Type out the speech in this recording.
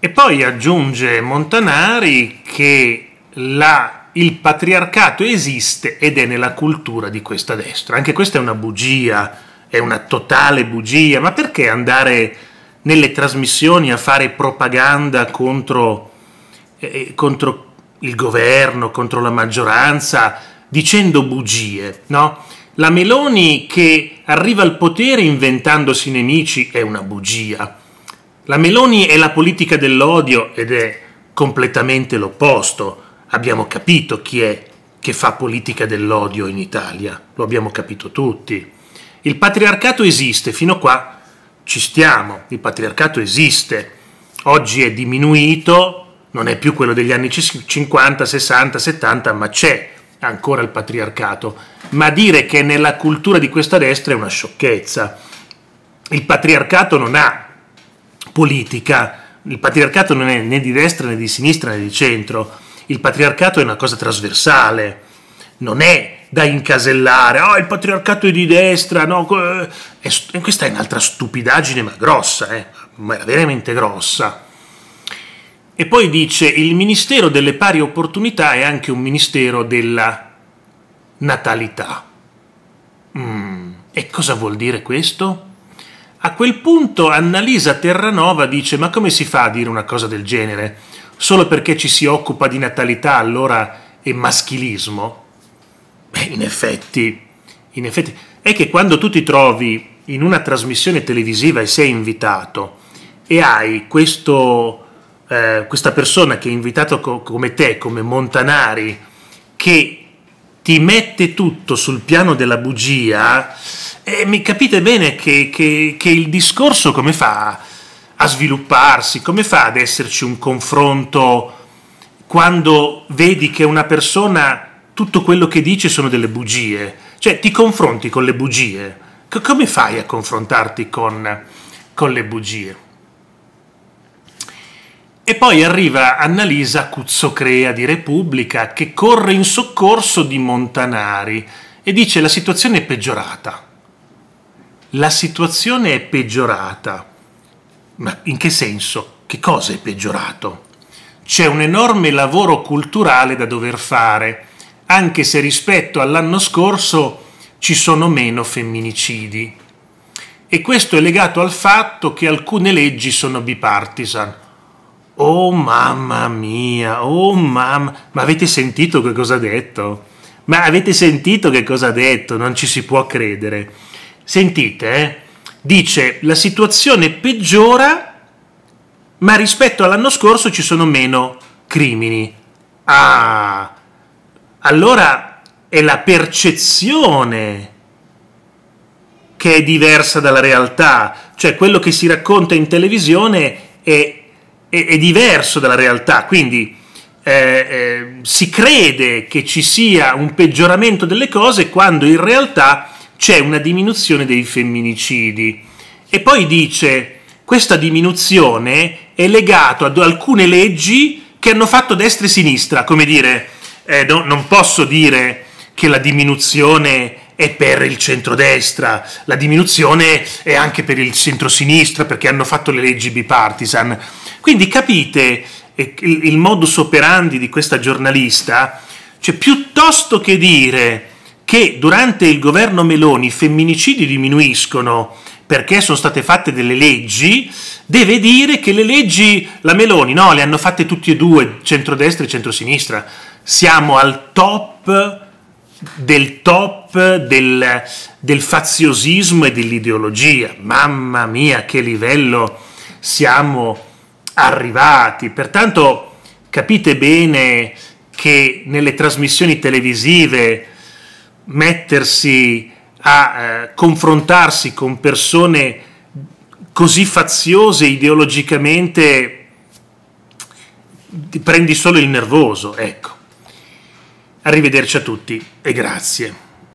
E poi aggiunge Montanari che la, il patriarcato esiste ed è nella cultura di questa destra. Anche questa è una bugia, è una totale bugia, ma perché andare nelle trasmissioni a fare propaganda contro, eh, eh contro il governo, contro la maggioranza, dicendo bugie, no? La Meloni che arriva al potere inventandosi nemici è una bugia la Meloni è la politica dell'odio ed è completamente l'opposto. Abbiamo capito chi è che fa politica dell'odio in Italia, lo abbiamo capito tutti. Il patriarcato esiste, fino a qua ci stiamo, il patriarcato esiste. Oggi è diminuito, non è più quello degli anni 50, 60, 70, ma c'è ancora il patriarcato. Ma dire che nella cultura di questa destra è una sciocchezza. Il patriarcato non ha politica. Il patriarcato non è né di destra né di sinistra né di centro, il patriarcato è una cosa trasversale, non è da incasellare, oh il patriarcato è di destra, no, e eh, questa è un'altra stupidaggine ma grossa, eh? ma veramente grossa. E poi dice il Ministero delle Pari Opportunità è anche un Ministero della Natalità. Mm. E cosa vuol dire questo? A quel punto Annalisa Terranova dice ma come si fa a dire una cosa del genere? Solo perché ci si occupa di natalità allora è maschilismo? Beh, in effetti, in effetti, è che quando tu ti trovi in una trasmissione televisiva e sei invitato e hai questo, eh, questa persona che è invitato co come te, come Montanari, che ti mette tutto sul piano della bugia, e mi capite bene che, che, che il discorso come fa a svilupparsi, come fa ad esserci un confronto quando vedi che una persona tutto quello che dice sono delle bugie, cioè ti confronti con le bugie, come fai a confrontarti con, con le bugie? E poi arriva Annalisa Cuzzocrea di Repubblica che corre in soccorso di Montanari e dice la situazione è peggiorata. La situazione è peggiorata. Ma in che senso? Che cosa è peggiorato? C'è un enorme lavoro culturale da dover fare, anche se rispetto all'anno scorso ci sono meno femminicidi. E questo è legato al fatto che alcune leggi sono bipartisan Oh mamma mia, oh mamma, ma avete sentito che cosa ha detto? Ma avete sentito che cosa ha detto? Non ci si può credere. Sentite, eh? dice la situazione peggiora, ma rispetto all'anno scorso ci sono meno crimini. Ah, allora è la percezione che è diversa dalla realtà, cioè quello che si racconta in televisione è è, è diverso dalla realtà, quindi eh, eh, si crede che ci sia un peggioramento delle cose quando in realtà c'è una diminuzione dei femminicidi. E poi dice questa diminuzione è legata ad alcune leggi che hanno fatto destra e sinistra, come dire, eh, no, non posso dire che la diminuzione è per il centrodestra, la diminuzione è anche per il centrosinistra perché hanno fatto le leggi bipartisan. Quindi capite il, il modus operandi di questa giornalista, cioè piuttosto che dire che durante il governo Meloni i femminicidi diminuiscono perché sono state fatte delle leggi, deve dire che le leggi, la Meloni, no, le hanno fatte tutti e due, centrodestra e centrosinistra. Siamo al top del top del, del faziosismo e dell'ideologia. Mamma mia, che livello siamo arrivati. Pertanto capite bene che nelle trasmissioni televisive mettersi a eh, confrontarsi con persone così faziose ideologicamente ti prendi solo il nervoso, ecco. Arrivederci a tutti e grazie.